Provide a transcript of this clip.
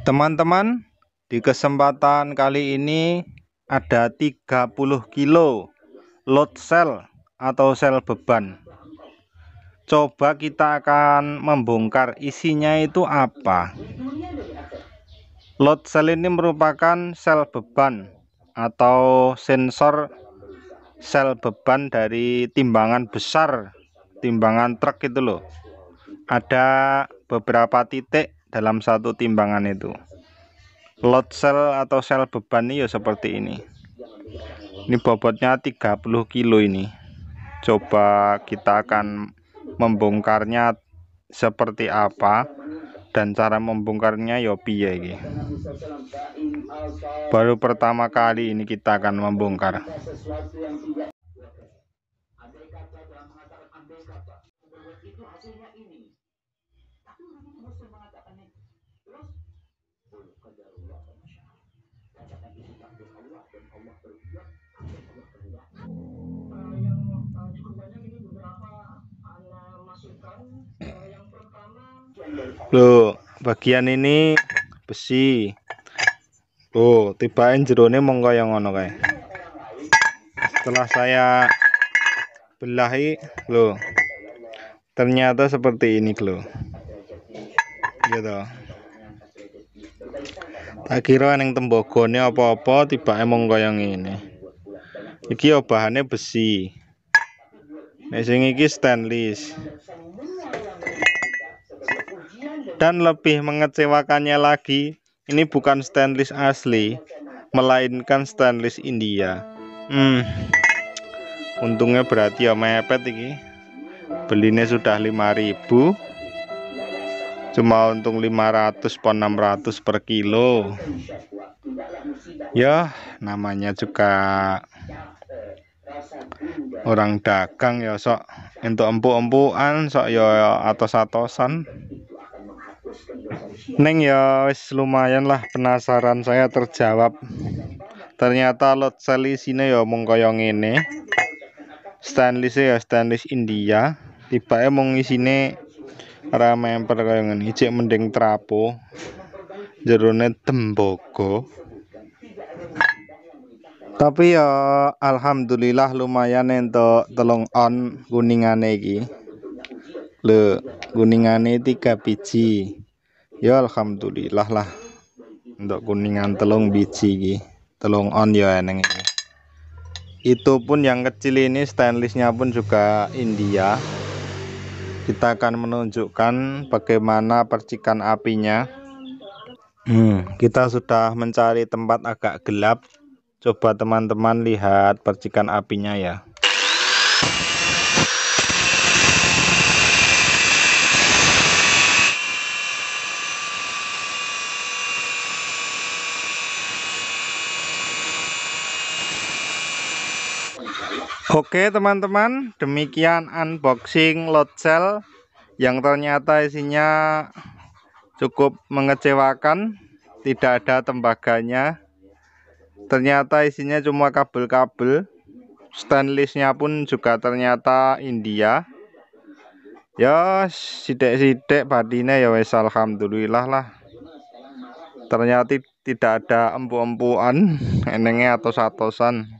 Teman-teman, di kesempatan kali ini ada 30 kilo load cell atau sel beban. Coba kita akan membongkar isinya itu apa. Load cell ini merupakan sel beban atau sensor sel beban dari timbangan besar, timbangan truk itu loh. Ada beberapa titik dalam satu timbangan itu load cell atau sel beban ini ya seperti ini ini bobotnya 30 kilo ini coba kita akan membongkarnya seperti apa dan cara membongkarnya ya piye ini baru pertama kali ini kita akan membongkar Loh, bagian ini besi. Oh, tibain jerone monggo yang ngono kae. Setelah saya belahi, loh. Ternyata seperti ini, loh gitu tak kira yang tembogone apa-apa tiba emang goyang ini. iki bahannya besi ini sing iki stainless dan lebih mengecewakannya lagi ini bukan stainless asli melainkan stainless India hmm. untungnya berarti ya mepet ini belinya sudah 5000 cuma untung 500 pon 600 per kilo ya namanya juga orang dagang ya sok untuk empuk-empukan sok ya atau satosan Neng ya wis lumayan lah penasaran saya terjawab ternyata lot sel sini ya mung yang ini stainless ya stainless India tiba mung isine rame memper kaya ngene iki mending trapo jerone temboko tapi ya alhamdulillah lumayan entuk telung on kuningane iki le kuningane tiga biji ya alhamdulillah lah untuk kuningan telung biji iki telung on ya eneng itu pun yang kecil ini stainlessnya pun juga India kita akan menunjukkan bagaimana percikan apinya hmm, kita sudah mencari tempat agak gelap coba teman-teman lihat percikan apinya ya Oke teman-teman demikian unboxing lot cell yang ternyata isinya cukup mengecewakan tidak ada tembaganya ternyata isinya cuma kabel-kabel stainlessnya pun juga ternyata India ya sidik-sidik badine ya wes alhamdulillah lah ternyata tidak ada empu-empuan enengnya atau satosan